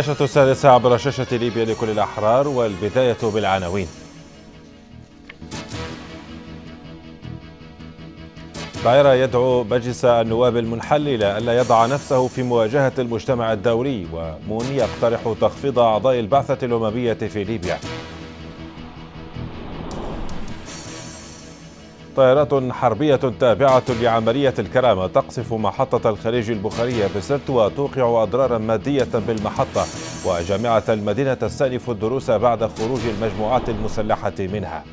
النشرة السادسة عبر شاشة ليبيا لكل الأحرار والبداية بالعناوين بايرا يدعو مجلس النواب المنحل إلى ألا يضع نفسه في مواجهة المجتمع الدولي ومون يقترح تخفيض أعضاء البعثة الأممية في ليبيا طائرات حربية تابعة لعملية الكرامة تقصف محطة الخليج البخارية بسرت وتوقع أضرارا مادية بالمحطة وجامعة المدينة تستأنف الدروس بعد خروج المجموعات المسلحة منها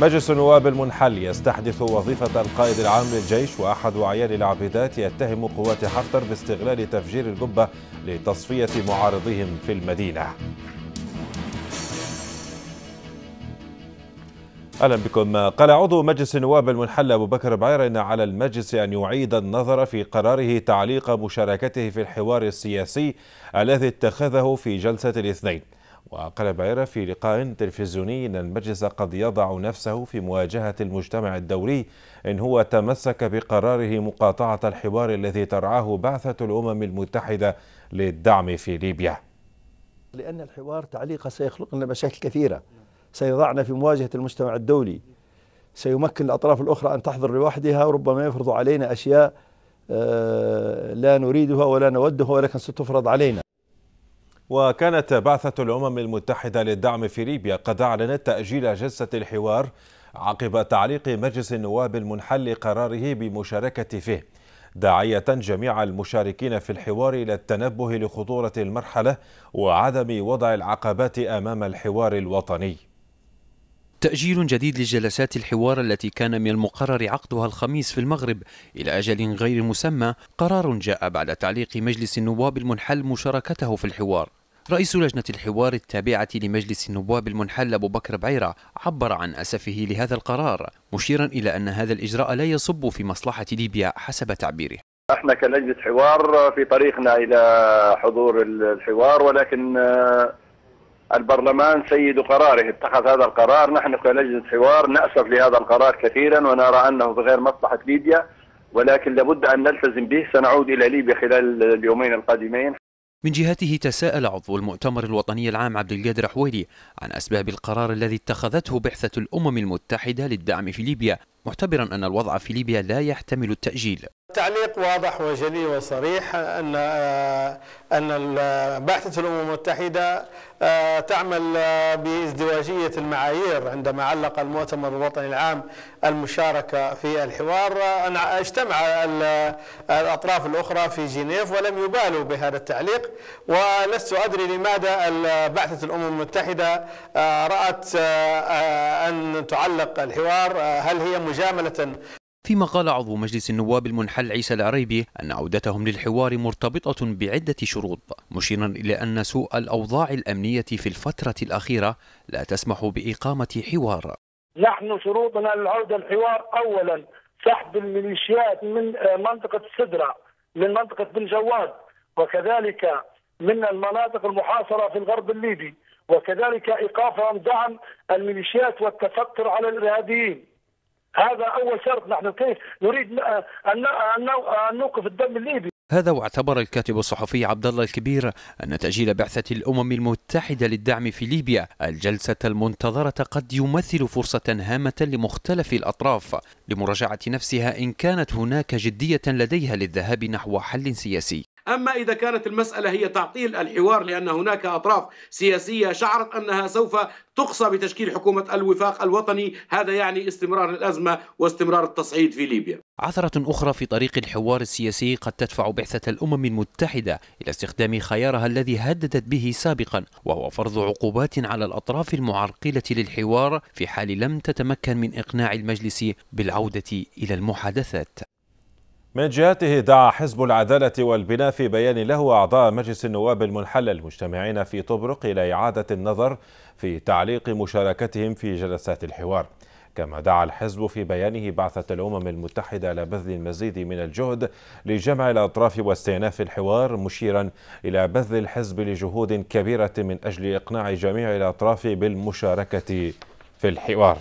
مجلس النواب المنحل يستحدث وظيفة القائد العام للجيش وأحد أعيان العبيدات يتهم قوات حفتر باستغلال تفجير القبة لتصفية معارضيهم في المدينة اهلا بكم قال عضو مجلس النواب المنحل ابو بكر بعير ان على المجلس ان يعيد النظر في قراره تعليق مشاركته في الحوار السياسي الذي اتخذه في جلسه الاثنين وقال بعيرة في لقاء تلفزيوني أن المجلس قد يضع نفسه في مواجهة المجتمع الدولي إن هو تمسك بقراره مقاطعة الحوار الذي ترعاه بعثة الأمم المتحدة للدعم في ليبيا لأن الحوار تعليقه سيخلق لنا مشاكل كثيرة سيضعنا في مواجهة المجتمع الدولي سيمكن الأطراف الأخرى أن تحضر لوحدها وربما يفرض علينا أشياء آه، لا نريدها ولا نودها ولكن ستفرض علينا وكانت بعثة الأمم المتحدة للدعم في ليبيا قد أعلنت تأجيل جلسة الحوار عقب تعليق مجلس النواب المنحل قراره بمشاركة فيه داعية جميع المشاركين في الحوار إلى التنبه لخطورة المرحلة وعدم وضع العقبات أمام الحوار الوطني تأجيل جديد لجلسات الحوار التي كان من المقرر عقدها الخميس في المغرب إلى أجل غير مسمى قرار جاء بعد تعليق مجلس النواب المنحل مشاركته في الحوار رئيس لجنة الحوار التابعة لمجلس النواب المنحل أبو بكر بعيرة عبر عن أسفه لهذا القرار مشيرا إلى أن هذا الإجراء لا يصب في مصلحة ليبيا حسب تعبيره احنا كلجنة حوار في طريقنا إلى حضور الحوار ولكن البرلمان سيد قراره اتخذ هذا القرار نحن كلجنة حوار نأسف لهذا القرار كثيرا ونرى أنه بغير مصلحة ليبيا ولكن لابد أن نلتزم به سنعود إلى ليبيا خلال اليومين القادمين من جهته تساءل عضو المؤتمر الوطني العام عبد القادر حويلي عن أسباب القرار الذي اتخذته بعثة الأمم المتحدة للدعم في ليبيا معتبرا أن الوضع في ليبيا لا يحتمل التأجيل تعليق واضح وجلي وصريح أن آه، أن باحثة الأمم المتحدة آه، تعمل آه، بازدواجية المعايير عندما علق المؤتمر الوطني العام المشاركة في الحوار أن اجتمع الأطراف الأخرى في جنيف ولم يبالوا بهذا التعليق ولست أدري لماذا باحثة الأمم المتحدة رأت أن تعلق الحوار هل هي مجاملة فيما قال عضو مجلس النواب المنحل عيسى العريبي أن عودتهم للحوار مرتبطة بعدة شروط مشيرا إلى أن سوء الأوضاع الأمنية في الفترة الأخيرة لا تسمح بإقامة حوار نحن شروطنا للعودة الحوار أولا سحب الميليشيات من آه، منطقة السدرة من منطقة بن جواد وكذلك من المناطق المحاصرة في الغرب الليبي وكذلك إيقافهم دعم الميليشيات والتفكر على الإرهابيين هذا أول شرط نحن كيف نريد أن ان نوقف الدم الليبي هذا واعتبر الكاتب الصحفي عبد الله الكبير أن تأجيل بعثة الأمم المتحدة للدعم في ليبيا الجلسة المنتظرة قد يمثل فرصة هامة لمختلف الأطراف لمراجعة نفسها إن كانت هناك جدية لديها للذهاب نحو حل سياسي أما إذا كانت المسألة هي تعطيل الحوار لأن هناك أطراف سياسية شعرت أنها سوف تقصى بتشكيل حكومة الوفاق الوطني هذا يعني استمرار الأزمة واستمرار التصعيد في ليبيا عثرة أخرى في طريق الحوار السياسي قد تدفع بعثة الأمم المتحدة إلى استخدام خيارها الذي هددت به سابقا وهو فرض عقوبات على الأطراف المعرقلة للحوار في حال لم تتمكن من إقناع المجلس بالعودة إلى المحادثات من جهته دعا حزب العدالة والبناء في بيان له أعضاء مجلس النواب المنحل المجتمعين في طبرق إلى إعادة النظر في تعليق مشاركتهم في جلسات الحوار كما دعا الحزب في بيانه بعثة الأمم المتحدة إلى بذل المزيد من الجهد لجمع الأطراف واستئناف الحوار مشيرا إلى بذل الحزب لجهود كبيرة من أجل إقناع جميع الأطراف بالمشاركة في الحوار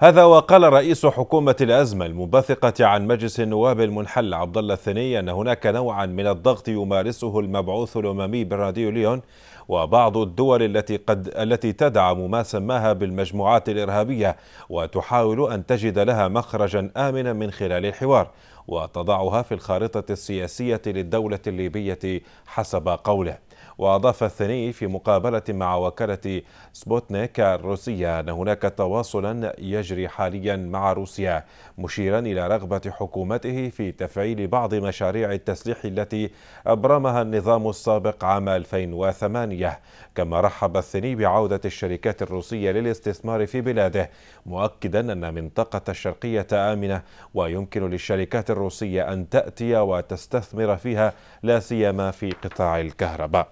هذا وقال رئيس حكومة الأزمة المنبثقة عن مجلس النواب المنحل عبد الله الثني أن هناك نوعا من الضغط يمارسه المبعوث الأممي براديو ليون وبعض الدول التي قد التي تدعم ما سماها بالمجموعات الإرهابية وتحاول أن تجد لها مخرجا آمنا من خلال الحوار وتضعها في الخارطة السياسية للدولة الليبية حسب قوله وأضاف الثاني في مقابلة مع وكالة سبوتنيك الروسية أن هناك تواصلا يجري حاليا مع روسيا مشيرا إلى رغبة حكومته في تفعيل بعض مشاريع التسليح التي أبرمها النظام السابق عام 2008 كما رحب الثاني بعودة الشركات الروسية للاستثمار في بلاده مؤكدا أن منطقة الشرقية آمنة ويمكن للشركات الروسية أن تأتي وتستثمر فيها لا سيما في قطاع الكهرباء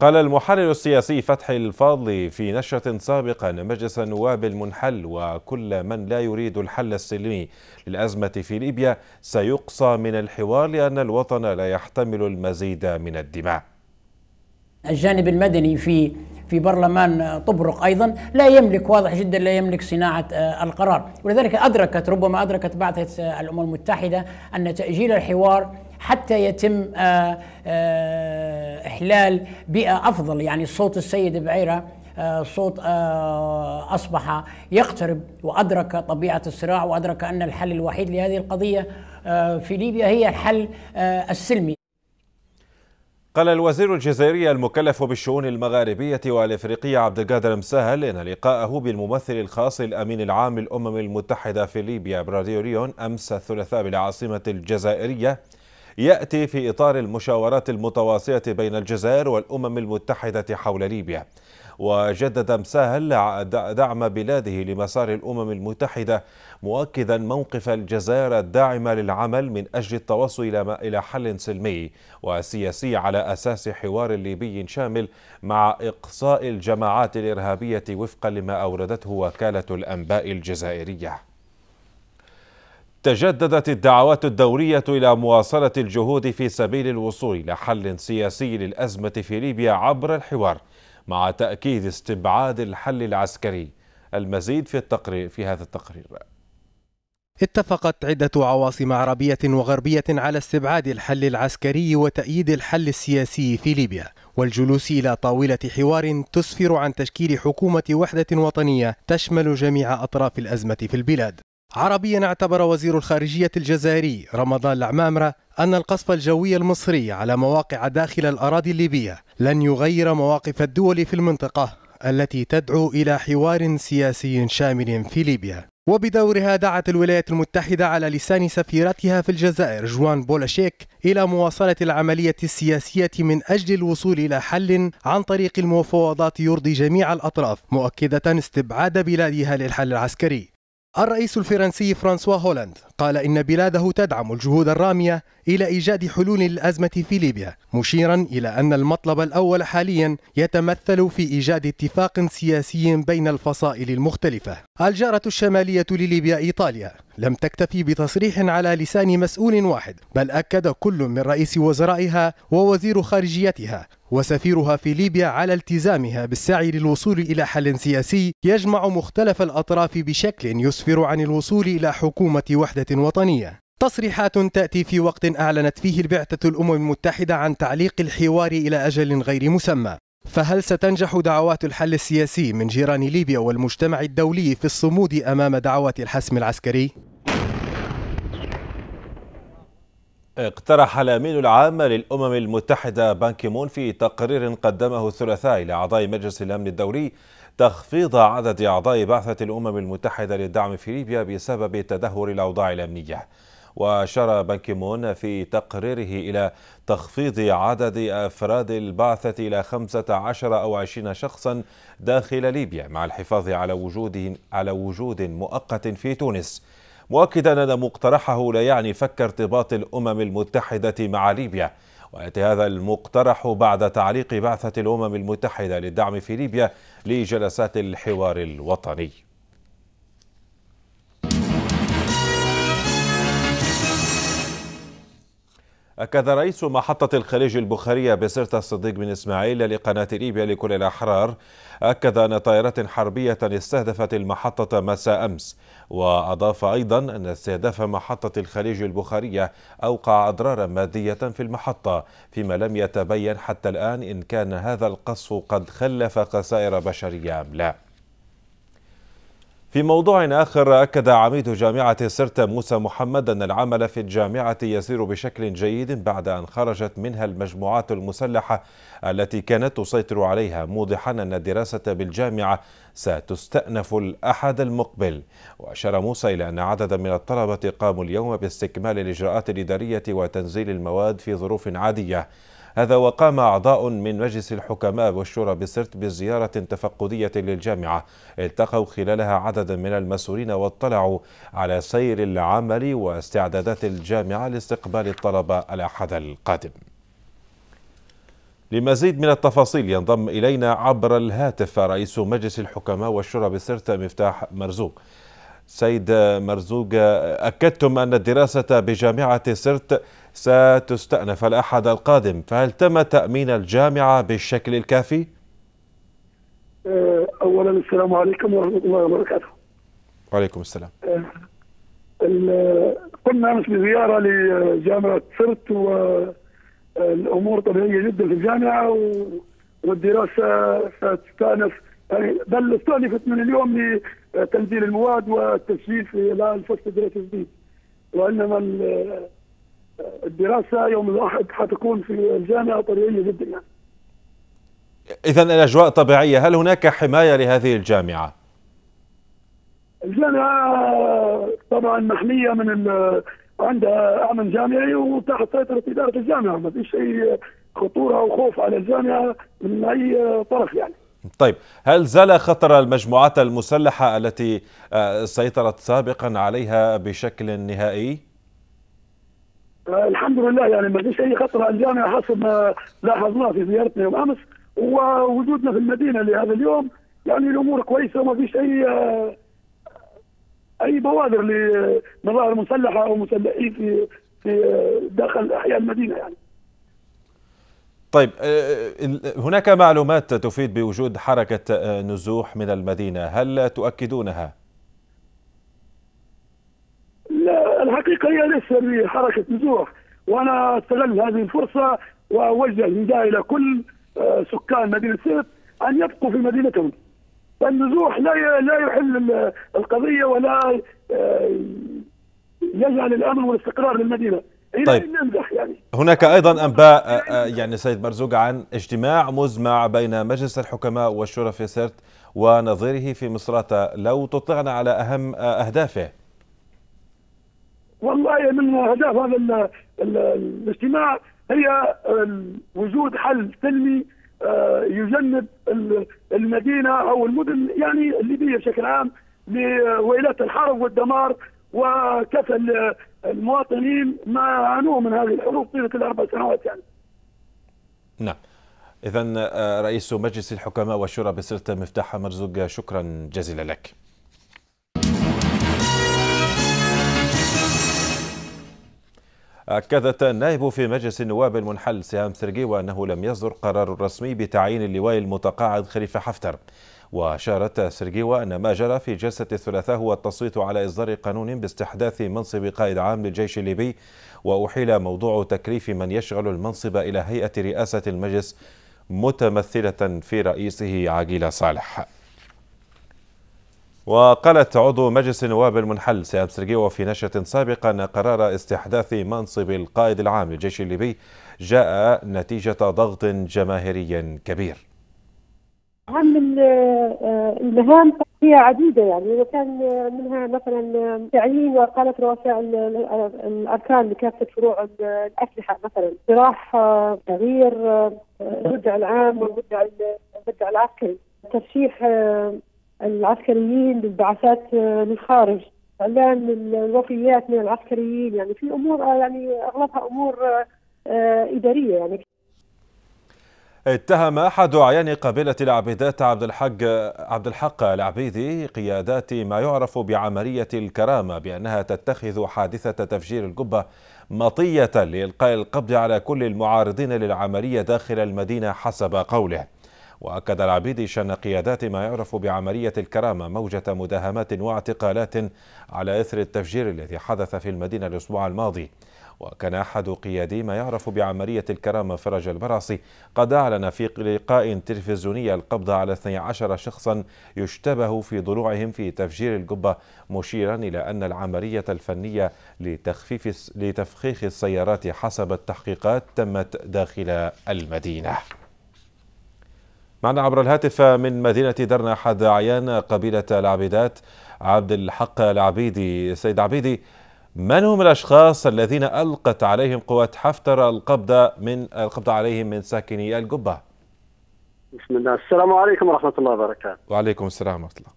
قال المحرر السياسي فتحي الفاضلي في نشرة سابقة أن مجلس النواب المنحل وكل من لا يريد الحل السلمي للأزمة في ليبيا سيقصى من الحوار لأن الوطن لا يحتمل المزيد من الدماء. الجانب المدني في في برلمان طبرق ايضا لا يملك واضح جدا لا يملك صناعه آه، القرار ولذلك ادركت ربما ادركت بعثه الامم المتحده ان تاجيل الحوار حتى يتم آه، آه، إحلال بيئة أفضل يعني صوت السيد بعيرة آه، صوت أصبح يقترب وأدرك طبيعة الصراع وأدرك أن الحل الوحيد لهذه القضية في ليبيا هي الحل السلمي قال الوزير الجزائري المكلف بالشؤون المغاربية والإفريقية عبد القادر مسهل إن لقاءه بالممثل الخاص الأمين العام للأمم المتحدة في ليبيا براديو ليون أمس الثلاثاء بالعاصمة الجزائرية يأتي في إطار المشاورات المتواصلة بين الجزائر والأمم المتحدة حول ليبيا وجدد مساهل دعم بلاده لمسار الأمم المتحدة مؤكدا موقف الجزائر الداعمة للعمل من أجل التوصل إلى حل سلمي وسياسي على أساس حوار ليبي شامل مع إقصاء الجماعات الإرهابية وفقا لما أوردته وكالة الأنباء الجزائرية تجددت الدعوات الدورية إلى مواصلة الجهود في سبيل الوصول إلى حل سياسي للأزمة في ليبيا عبر الحوار مع تأكيد استبعاد الحل العسكري المزيد في التقرير في هذا التقرير اتفقت عدة عواصم عربية وغربية على استبعاد الحل العسكري وتأييد الحل السياسي في ليبيا والجلوس إلى طاولة حوار تسفر عن تشكيل حكومة وحدة وطنية تشمل جميع أطراف الأزمة في البلاد عربيا اعتبر وزير الخارجية الجزائري رمضان العمامرة أن القصف الجوي المصري على مواقع داخل الأراضي الليبية لن يغير مواقف الدول في المنطقة التي تدعو إلى حوار سياسي شامل في ليبيا وبدورها دعت الولايات المتحدة على لسان سفيرتها في الجزائر جوان بولاشيك إلى مواصلة العملية السياسية من أجل الوصول إلى حل عن طريق المفاوضات يرضي جميع الأطراف مؤكدة استبعاد بلادها للحل العسكري الرئيس الفرنسي فرانسوا هولاند قال إن بلاده تدعم الجهود الرامية إلى إيجاد حلول للأزمة في ليبيا مشيرا إلى أن المطلب الأول حاليا يتمثل في إيجاد اتفاق سياسي بين الفصائل المختلفة الجارة الشمالية لليبيا إيطاليا لم تكتفي بتصريح على لسان مسؤول واحد بل أكد كل من رئيس وزرائها ووزير خارجيتها وسفيرها في ليبيا على التزامها بالسعي للوصول إلى حل سياسي يجمع مختلف الأطراف بشكل يسفر عن الوصول إلى حكومة وحدة وطنية تصريحات تأتي في وقت أعلنت فيه البعثة الأمم المتحدة عن تعليق الحوار إلى أجل غير مسمى فهل ستنجح دعوات الحل السياسي من جيران ليبيا والمجتمع الدولي في الصمود امام دعوات الحسم العسكري؟ اقترح الامين العام للامم المتحده بانكيمون في تقرير قدمه الثلاثاء لاعضاء مجلس الامن الدولي تخفيض عدد اعضاء بعثه الامم المتحده للدعم في ليبيا بسبب تدهور الاوضاع الامنيه. وأشار بنك مون في تقريره إلى تخفيض عدد أفراد البعثة إلى 15 أو 20 شخصا داخل ليبيا مع الحفاظ على وجود على وجود مؤقت في تونس مؤكدا أن مقترحه لا يعني فك ارتباط الأمم المتحدة مع ليبيا ويأتي هذا المقترح بعد تعليق بعثة الأمم المتحدة للدعم في ليبيا لجلسات الحوار الوطني أكد رئيس محطة الخليج البخارية بسرطة الصديق بن إسماعيل لقناة ليبيا لكل الأحرار أكد أن طائرات حربية استهدفت المحطة مساء أمس وأضاف أيضا أن استهداف محطة الخليج البخارية أوقع أضرارا مادية في المحطة فيما لم يتبين حتى الآن إن كان هذا القصف قد خلف خسائر بشرية أم لا في موضوع آخر أكد عميد جامعة سرت موسى محمد أن العمل في الجامعة يسير بشكل جيد بعد أن خرجت منها المجموعات المسلحة التي كانت تسيطر عليها موضحا أن الدراسة بالجامعة ستستأنف الأحد المقبل وأشار موسى إلى أن عددا من الطلبة قاموا اليوم باستكمال الإجراءات الإدارية وتنزيل المواد في ظروف عادية هذا وقام أعضاء من مجلس الحكماء والشورى بسرت بزيارة تفقدية للجامعة التقوا خلالها عدد من المسؤولين واطلعوا على سير العمل واستعدادات الجامعة لاستقبال الطلبة الأحد القادم لمزيد من التفاصيل ينضم إلينا عبر الهاتف رئيس مجلس الحكماء والشورى بسرت مفتاح مرزوق سيد مرزوق أكدتم أن الدراسة بجامعة سرت ستستأنف الأحد القادم فهل تم تأمين الجامعة بالشكل الكافي؟ أه، أولا السلام عليكم ورحمة الله وبركاته وعليكم السلام أه، قمنا أمس بزيارة لجامعة سرت والأمور أه، طبيعية جدا في الجامعة والدراسة ستستأنف يعني بل استأنفت من اليوم تنزيل المواد والتسجيل في لا الفصل بلا الجديد وانما الدراسه يوم الاحد حتكون في الجامعه طبيعيه جدا يعني. اذا الاجواء طبيعيه، هل هناك حمايه لهذه الجامعه؟ الجامعه طبعا محميه من عندها امن جامعي وتحت سيطره اداره الجامعه، ما فيش اي خطوره او خوف على الجامعه من اي طرف يعني. طيب هل زال خطر المجموعات المسلحة التي آه، سيطرت سابقا عليها بشكل نهائي؟ الحمد لله يعني ما فيش اي خطر الجامعة حسب ما لاحظناه في زيارتنا يوم امس ووجودنا في المدينه لهذا اليوم يعني الامور كويسه وما فيش اي آه، اي بوادر لمظاهر مسلحه او مسلحين في في آه، داخل احياء المدينه يعني. طيب آه، آه، آه، هناك معلومات تفيد بوجود حركة نزوح من المدينة هل تؤكدونها؟ لا الحقيقة هي ليس بحركة نزوح وأنا أستغل هذه الفرصة وأوجه النداء إلى كل سكان مدينة سيرت أن يبقوا في مدينتهم النزوح لا لا يحل القضية ولا يجعل الأمن والاستقرار للمدينة طيب يعني هناك ايضا انباء آه، آه، يعني. يعني سيد مرزوق عن اجتماع مزمع بين مجلس الحكماء والشرف سرت ونظيره في مصراتة لو تطلعنا على اهم آه، اهدافه والله من اهداف هذا الاجتماع هي وجود حل سلمي يجنب المدينه او المدن يعني الليبيه بشكل عام لويلات الحرب والدمار وكسل المواطنين ما عانوا من هذه الحروب طيله الاربع سنوات يعني. نعم. إذا آه، رئيس مجلس الحكماء والشورى بسرت مفتاح مرزوق شكرا جزيلا لك. أكدت النائب في مجلس النواب المنحل سهام سرقيوة أنه لم يصدر قرار رسمي بتعيين اللواء المتقاعد خليفة حفتر. وأشارت سيرجيوا أن ما جرى في جلسة الثلاثاء هو التصويت على إصدار قانون باستحداث منصب قائد عام للجيش الليبي وأحيل موضوع تكليف من يشغل المنصب إلى هيئة رئاسة المجلس متمثلة في رئيسه عقيل صالح وقالت عضو مجلس النواب المنحل سياب سرجيو في نشرة سابقة أن قرار استحداث منصب القائد العام للجيش الليبي جاء نتيجة ضغط جماهيري كبير اهم المهام آه، هي عديده يعني اذا كان منها مثلا تعيين وقالة رؤساء الاركان لكافه فروع الاسلحه مثلا اقتراح تغيير آه، الوضع آه، العام والوضع الوضع العسكري ترشيح العسكريين للبعثات للخارج اعلان الوفيات من العسكريين يعني في امور يعني اغلبها امور اداريه يعني اتهم أحد أعيان قبيلة العبيدات عبد الحق عبد الحق العبيدي قيادات ما يعرف بعملية الكرامة بأنها تتخذ حادثة تفجير القبة مطية لإلقاء القبض على كل المعارضين للعملية داخل المدينة حسب قوله. وأكد العبيدي شن قيادات ما يعرف بعملية الكرامة موجة مداهمات واعتقالات على إثر التفجير الذي حدث في المدينة الأسبوع الماضي. وكان أحد قيادي ما يعرف بعملية الكرامة فرج البرصي قد أعلن في لقاء تلفزيوني القبض على 12 شخصا يشتبه في ضلوعهم في تفجير القبة مشيرا إلى أن العملية الفنية لتخفيف لتفخيخ السيارات حسب التحقيقات تمت داخل المدينة معنا عبر الهاتف من مدينة درنا أحد أعيان قبيلة العبيدات عبد الحق العبيدي سيد عبيدي من هم الأشخاص الذين ألقت عليهم قوات حفتر القبضة من القبضة عليهم من ساكني القبة؟ بسم الله السلام عليكم ورحمة الله وبركاته. وعليكم السلام ورحمة الله.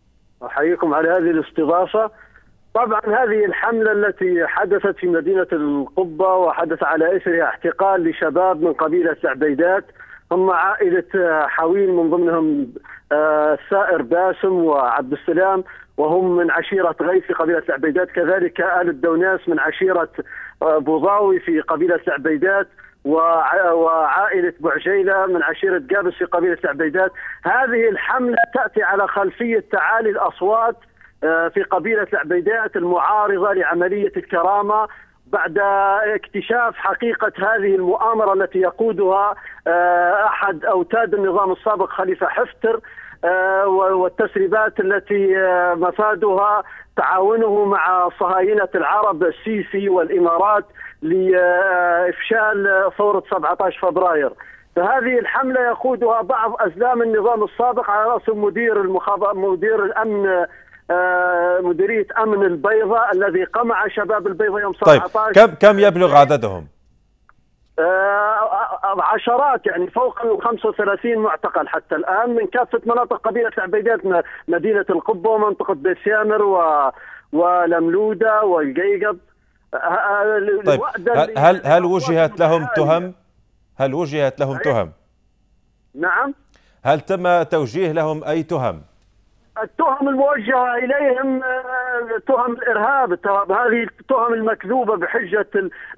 أحييكم على هذه الاستضافة. طبعا هذه الحملة التي حدثت في مدينة القبة وحدث على إثرها احتقال لشباب من قبيلة العبيدات هم عائلة حويل من ضمنهم السائر آه، باسم وعبد السلام وهم من عشيرة غيث في قبيلة العبيدات كذلك آل الدوناس من عشيرة آه، بوضاوي في قبيلة العبيدات وعائلة بعجيلة من عشيرة قابس في قبيلة العبيدات هذه الحملة تأتي على خلفية تعالي الأصوات آه، في قبيلة العبيدات المعارضة لعملية الكرامة بعد اكتشاف حقيقة هذه المؤامرة التي يقودها آه، أحد أوتاد النظام السابق خليفة حفتر آه، والتسريبات التي آه، مفادها تعاونه مع صهاينة العرب السيسي والإمارات لإفشال ثورة 17 فبراير فهذه الحملة يقودها بعض أزلام النظام السابق على رأس مدير المخابرات مدير الأمن آه، مديرية أمن البيضاء الذي قمع شباب البيضاء يوم 17 طيب كم كم يبلغ عددهم؟ آه، آه، عشرات يعني فوق ال 35 معتقل حتى الان من كافه مناطق قبيله العبيدات مدينه القبه ومنطقه بيت سامر و ولملوده والقيقب آه، طيب هل هل وجهت لهم تهم؟ هل وجهت لهم تهم؟ نعم هل تم توجيه لهم اي تهم؟ التهم الموجهه اليهم آه، تهم الارهاب هذه التهم المكذوبه بحجه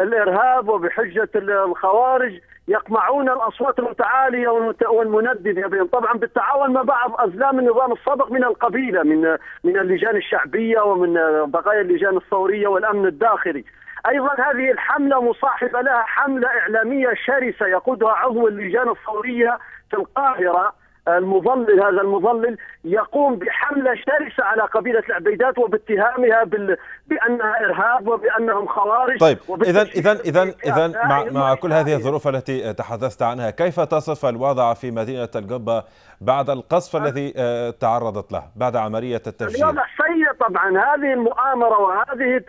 الارهاب وبحجه الخوارج يقمعون الاصوات المتعاليه والمندده بهم، يعني طبعا بالتعاون مع بعض ازلام النظام السابق من القبيله من من اللجان الشعبيه ومن آه، بقايا اللجان الثوريه والامن الداخلي. ايضا هذه الحمله مصاحبه لها حمله اعلاميه شرسه يقودها عضو اللجان الثوريه في القاهره المظلل هذا المظلل يقوم بحملة شرسة على قبيلة العبيدات وباتهامها بال... بأنها إرهاب وبأنهم خوارج طيب إذا إذا إذا إذا مع, مع كل هذه الظروف التي تحدثت عنها كيف تصف الوضع في مدينة القبة بعد القصف أه. الذي آه، تعرضت له بعد عملية التفجير؟ الوضع سيء طبعا هذه المؤامره وهذه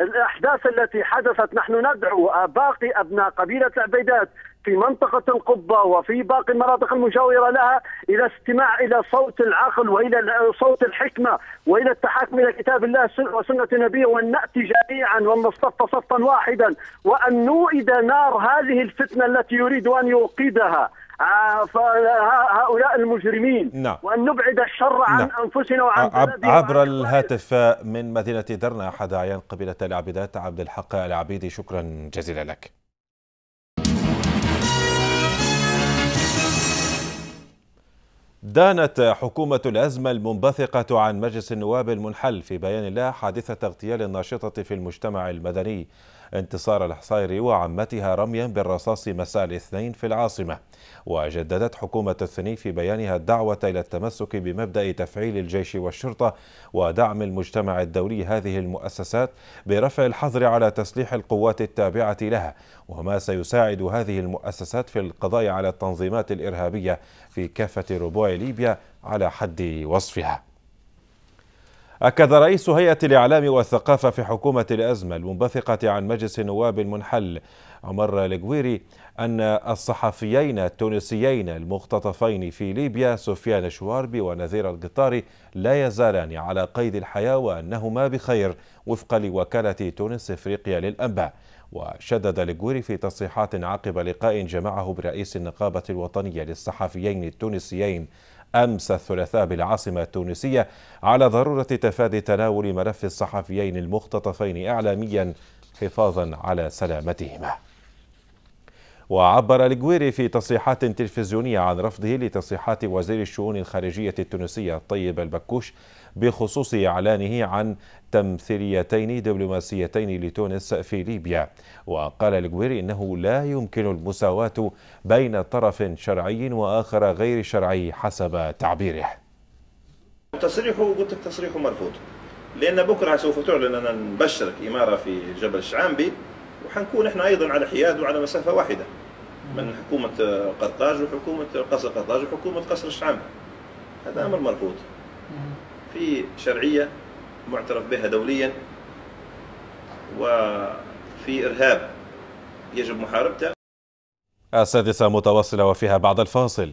الاحداث التي حدثت نحن ندعو باقي ابناء قبيله العبيدات في منطقة القبة وفي باقي المناطق المجاورة لها إلى استماع إلى صوت العقل وإلى صوت الحكمة وإلى التحاكم إلى كتاب الله وسنة نبيه وأن نأتي جميعا وأن نصطف صفا واحدا وأن نوئد نار هذه الفتنة التي يريد أن يوقدها آه، هؤلاء المجرمين نعم. وأن نبعد الشر عن نعم. أنفسنا وعن بلدنا عبر الهاتف من مدينة درنا أحد أعيان قبيلة العبيدات عبد الحق العبيدي شكرا جزيلا لك دانت حكومة الأزمة المنبثقة عن مجلس النواب المنحل في بيان لا حادثة اغتيال الناشطة في المجتمع المدني انتصار الحصيري وعمتها رميا بالرصاص مساء الاثنين في العاصمة وجددت حكومة الثني في بيانها الدعوة إلى التمسك بمبدأ تفعيل الجيش والشرطة ودعم المجتمع الدولي هذه المؤسسات برفع الحظر على تسليح القوات التابعة لها وما سيساعد هذه المؤسسات في القضاء على التنظيمات الإرهابية في كافة ربوع ليبيا على حد وصفها أكد رئيس هيئة الإعلام والثقافة في حكومة الأزمة المنبثقة عن مجلس النواب المنحل عمر القويري أن الصحفيين التونسيين المختطفين في ليبيا سفيان شواربي ونذير القطاري لا يزالان على قيد الحياة وأنهما بخير وفقا لوكالة تونس إفريقيا للأنباء وشدد الجوري في تصريحات عقب لقاء جمعه برئيس النقابة الوطنية للصحفيين التونسيين أمس الثلاثاء بالعاصمة التونسية على ضرورة تفادي تناول ملف الصحفيين المختطفين إعلاميا حفاظا على سلامتهما وعبر الجويري في تصريحات تلفزيونية عن رفضه لتصريحات وزير الشؤون الخارجية التونسية الطيب البكوش بخصوص إعلانه عن تمثيليتين دبلوماسيتين لتونس في ليبيا وقال الجويري إنه لا يمكن المساواة بين طرف شرعي وآخر غير شرعي حسب تعبيره تصريحه قلت لك تصريحه مرفوض لأن بكرة سوف تعلن أن نبشرك إمارة في جبل الشعامبي وحنكون احنا أيضا على حياد وعلى مسافة واحدة من حكومة قرطاج وحكومة قصر قرطاج وحكومة قصر الشعامبي هذا أمر مرفوض في شرعية معترف بها دوليا وفي إرهاب يجب محاربته السادسة متواصلة وفيها بعد الفاصل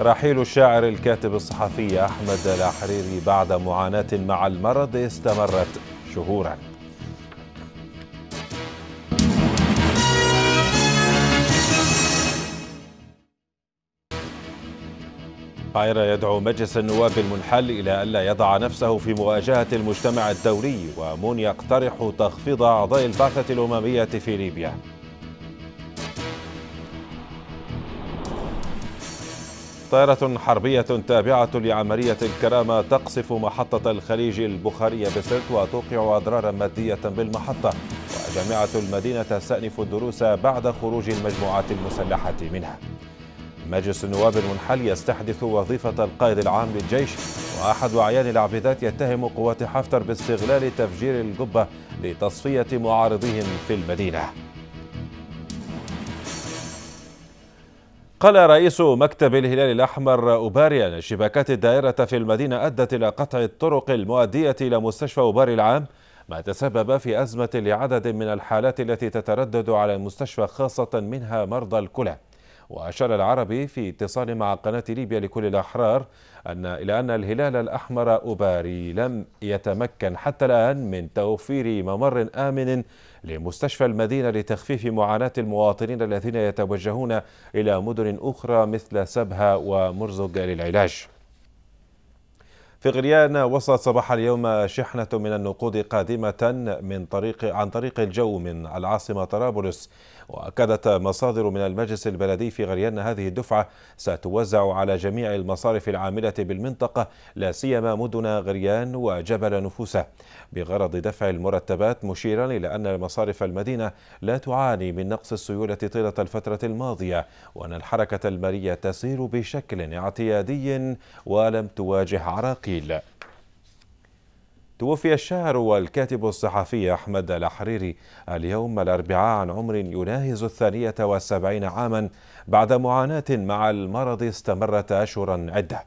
رحيل الشاعر الكاتب الصحفي أحمد الحريري بعد معاناة مع المرض استمرت شهوراً قاهرة يدعو مجلس النواب المنحل إلى ألا يضع نفسه في مواجهة المجتمع الدولي ومون يقترح تخفيض أعضاء البعثة الأممية في ليبيا طائرة حربية تابعة لعملية الكرامة تقصف محطة الخليج البخارية بسرت وتوقع أضرارا مادية بالمحطة وجامعة المدينة تستأنف الدروس بعد خروج المجموعات المسلحة منها مجلس النواب المنحل يستحدث وظيفة القائد العام للجيش وأحد أعيان العبيدات يتهم قوات حفتر باستغلال تفجير القبة لتصفية معارضيهم في المدينة قال رئيس مكتب الهلال الأحمر أوباري أن الشباكات الدائرة في المدينة أدت إلى قطع الطرق المؤدية إلى مستشفى أوباري العام ما تسبب في أزمة لعدد من الحالات التي تتردد على المستشفى خاصة منها مرضى الكلى وأشار العربي في اتصال مع قناة ليبيا لكل الأحرار أن إلى أن الهلال الأحمر أباري لم يتمكن حتى الآن من توفير ممر آمن لمستشفى المدينة لتخفيف معاناة المواطنين الذين يتوجهون إلى مدن أخرى مثل سبها ومرزق للعلاج في غريان وصلت صباح اليوم شحنة من النقود قادمة من طريق عن طريق الجو من العاصمة طرابلس وأكدت مصادر من المجلس البلدي في غريان هذه الدفعة ستوزع على جميع المصارف العاملة بالمنطقة لا سيما مدن غريان وجبل نفوسة بغرض دفع المرتبات مشيرا إلى أن مصارف المدينة لا تعاني من نقص السيولة طيلة الفترة الماضية وأن الحركة المالية تسير بشكل اعتيادي ولم تواجه عراقيل توفي الشاعر والكاتب الصحفي أحمد الأحريري اليوم الأربعاء عن عمر يناهز الثانية والسبعين عاما بعد معاناة مع المرض استمرت أشهرا عدة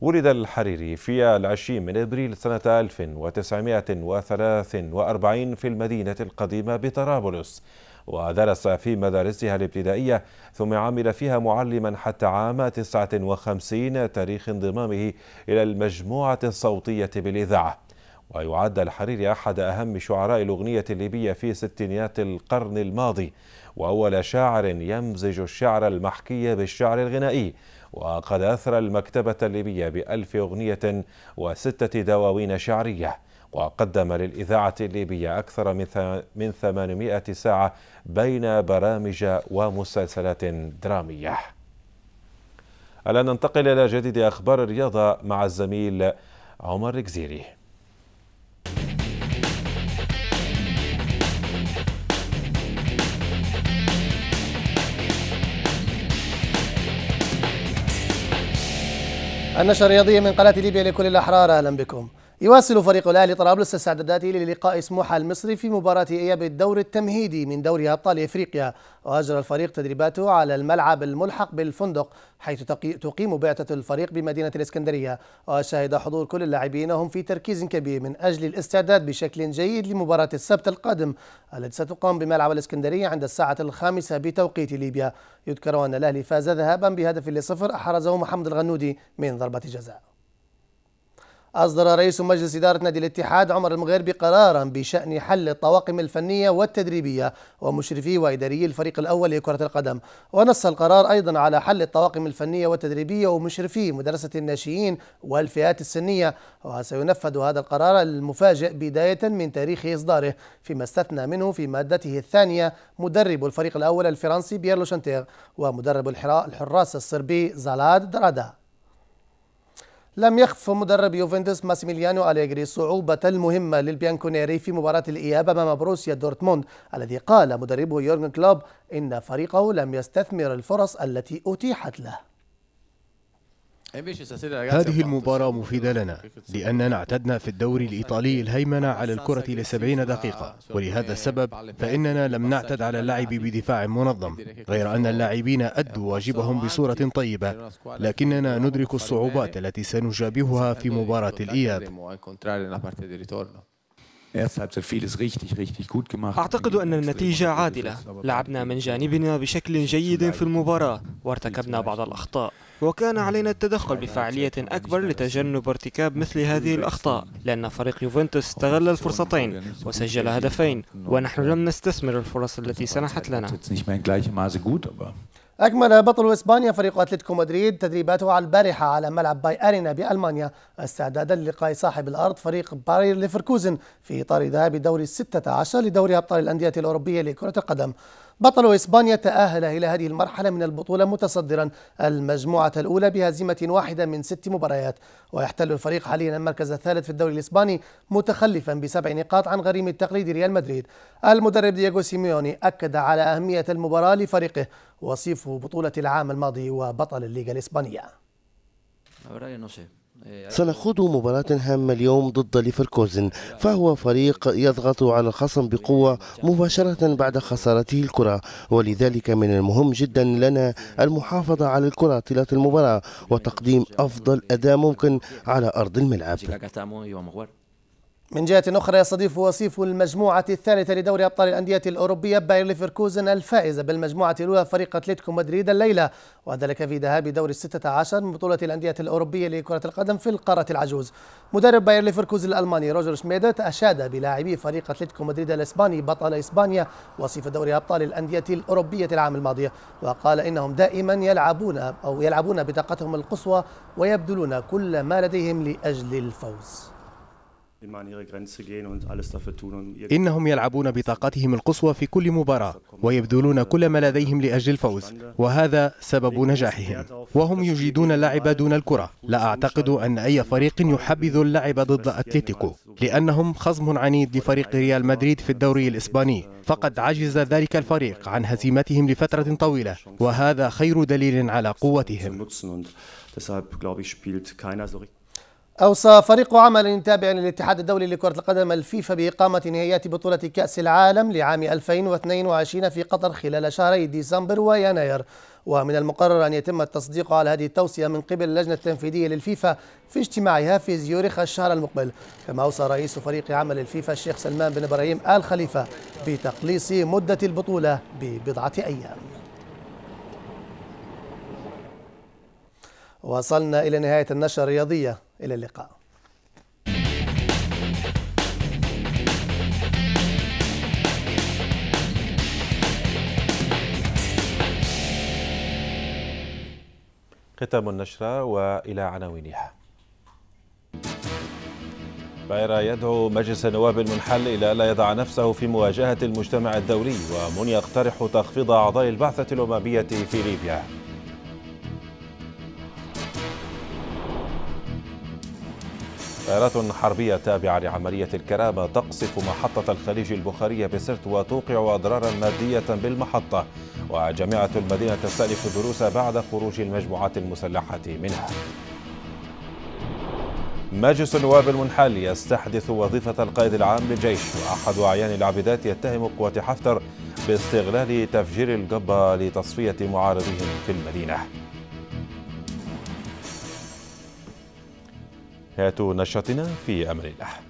ولد الحريري في العشرين من إبريل سنة 1943 في المدينة القديمة بطرابلس ودرس في مدارسها الابتدائية ثم عمل فيها معلما حتى عام 59 تاريخ انضمامه إلى المجموعة الصوتية بالإذاعة ويعد الحريري أحد أهم شعراء الأغنية الليبية في ستينيات القرن الماضي وأول شاعر يمزج الشعر المحكي بالشعر الغنائي وقد أثرى المكتبة الليبية بألف أغنية وستة دواوين شعرية وقدم للإذاعة الليبية أكثر من 800 ساعة بين برامج ومسلسلات درامية الآن ننتقل إلى جديد أخبار الرياضة مع الزميل عمر الجزيري النشرة الرياضية من قناة ليبيا لكل الأحرار أهلا بكم يواصل فريق الأهلي طرابلس استعداداته للقاء سموحة المصري في مباراة إياب الدور التمهيدي من دوري أبطال إفريقيا وأجرى الفريق تدريباته على الملعب الملحق بالفندق حيث تقيم بعثة الفريق بمدينة الإسكندرية وشهد حضور كل اللاعبين هم في تركيز كبير من أجل الاستعداد بشكل جيد لمباراة السبت القادم التي ستقام بملعب الإسكندرية عند الساعة الخامسة بتوقيت ليبيا يذكر أن الأهلي فاز ذهابا بهدف لصفر أحرزه محمد الغنودي من ضربة جزاء أصدر رئيس مجلس إدارة نادي الاتحاد عمر المغيربي قرارا بشأن حل الطواقم الفنية والتدريبية ومشرفي وإداري الفريق الأول لكرة القدم ونص القرار أيضا على حل الطواقم الفنية والتدريبية ومشرفي مدرسة الناشئين والفئات السنية وسينفذ هذا القرار المفاجئ بداية من تاريخ إصداره فيما استثنى منه في مادته الثانية مدرب الفريق الأول الفرنسي بيرلو شانتيغ ومدرب الحراس الصربي زالاد درادا لم يخف مدرب يوفنتوس ماسيميليانو أليغري صعوبة المهمة للبيانكونيري في مباراة الإياب أمام بروسيا دورتموند الذي قال مدربه يورغن كلوب إن فريقه لم يستثمر الفرص التي أتيحت له هذه المباراة مفيدة لنا لأننا اعتدنا في الدوري الإيطالي الهيمنة على الكرة لسبعين دقيقة ولهذا السبب فإننا لم نعتد على اللعب بدفاع منظم غير أن اللاعبين أدوا واجبهم بصورة طيبة لكننا ندرك الصعوبات التي سنجابهها في مباراة الإياب أعتقد أن النتيجة عادلة لعبنا من جانبنا بشكل جيد في المباراة وارتكبنا بعض الأخطاء وكان علينا التدخل بفعالية أكبر لتجنب ارتكاب مثل هذه الأخطاء لأن فريق يوفنتوس استغل الفرصتين وسجل هدفين ونحن لم نستثمر الفرص التي سنحت لنا أكمل بطل إسبانيا فريق أتلتيكو مدريد تدريباته على البارحة على ملعب باي أرينا بألمانيا استعدادا للقاء صاحب الأرض فريق باري ليفركوزن في إطار ذهاب دوري الستة عشر لدوري أبطال الأندية الأوروبية لكرة القدم بطل إسبانيا تأهل إلى هذه المرحلة من البطولة متصدرا المجموعة الأولى بهزيمة واحدة من ست مباريات ويحتل الفريق حاليا المركز الثالث في الدوري الإسباني متخلفا بسبع نقاط عن غريم التقليد ريال مدريد المدرب دييغو سيميوني أكد على أهمية المباراة لفريقه وصيف بطولة العام الماضي وبطل الليغا الإسبانية إيه، سنخوض مباراة هامة اليوم ضد ليفركوزن فهو فريق يضغط على الخصم بقوة مباشرة بعد خسارته الكرة ولذلك من المهم جدا لنا المحافظة على الكرة طيلة المباراة وتقديم أفضل أداء ممكن على أرض الملعب من جهة أخرى يستضيف وصيف المجموعة الثالثة لدوري أبطال الأندية الأوروبية باير ليفركوزن الفائزة بالمجموعة الأولى فريق أتلتيكو مدريد الليلة وذلك في ذهاب دور الستة عشر من بطولة الأندية الأوروبية لكرة القدم في القارة العجوز مدرب باير ليفركوزن الألماني روجر شميدت أشاد بلاعبي فريق أتلتيكو مدريد الإسباني بطل إسبانيا وصيف دوري أبطال الأندية الأوروبية العام الماضي وقال إنهم دائما يلعبون أو يلعبون بطاقتهم القصوى ويبذلون كل ما لديهم لأجل الفوز إنهم يلعبون بطاقتهم القصوى في كل مباراة ويبذلون كل ما لديهم لأجل الفوز وهذا سبب نجاحهم وهم يجيدون اللعب دون الكرة لا أعتقد أن أي فريق يحبذ اللعب ضد أتلتيكو لأنهم خصم عنيد لفريق ريال مدريد في الدوري الإسباني فقد عجز ذلك الفريق عن هزيمتهم لفترة طويلة وهذا خير دليل على قوتهم أوصى فريق عمل تابع للاتحاد الدولي لكرة القدم الفيفا بإقامة نهائيات بطولة كأس العالم لعام 2022 في قطر خلال شهري ديسمبر ويناير ومن المقرر أن يتم التصديق على هذه التوصية من قبل اللجنة التنفيذية للفيفا في اجتماعها في زيوريخ الشهر المقبل كما أوصى رئيس فريق عمل الفيفا الشيخ سلمان بن إبراهيم آل خليفة بتقليص مدة البطولة ببضعة أيام وصلنا إلى نهاية النشرة الرياضية إلى اللقاء ختام النشرة وإلى عناوينها بايرا يدعو مجلس النواب المنحل إلى ألا يضع نفسه في مواجهة المجتمع الدولي ومن يقترح تخفيض أعضاء البعثة الأممية في ليبيا طائرات حربية تابعة لعملية الكرامة تقصف محطة الخليج البخارية بسرت وتوقع أضرارا مادية بالمحطة وجامعة المدينة تستأنف الدروس بعد خروج المجموعات المسلحة منها مجلس النواب المنحل يستحدث وظيفة القائد العام للجيش وأحد أعيان العبيدات يتهم قوة حفتر باستغلال تفجير القبة لتصفية معارضيهم في المدينة نهاية نشرتنا في أمان الله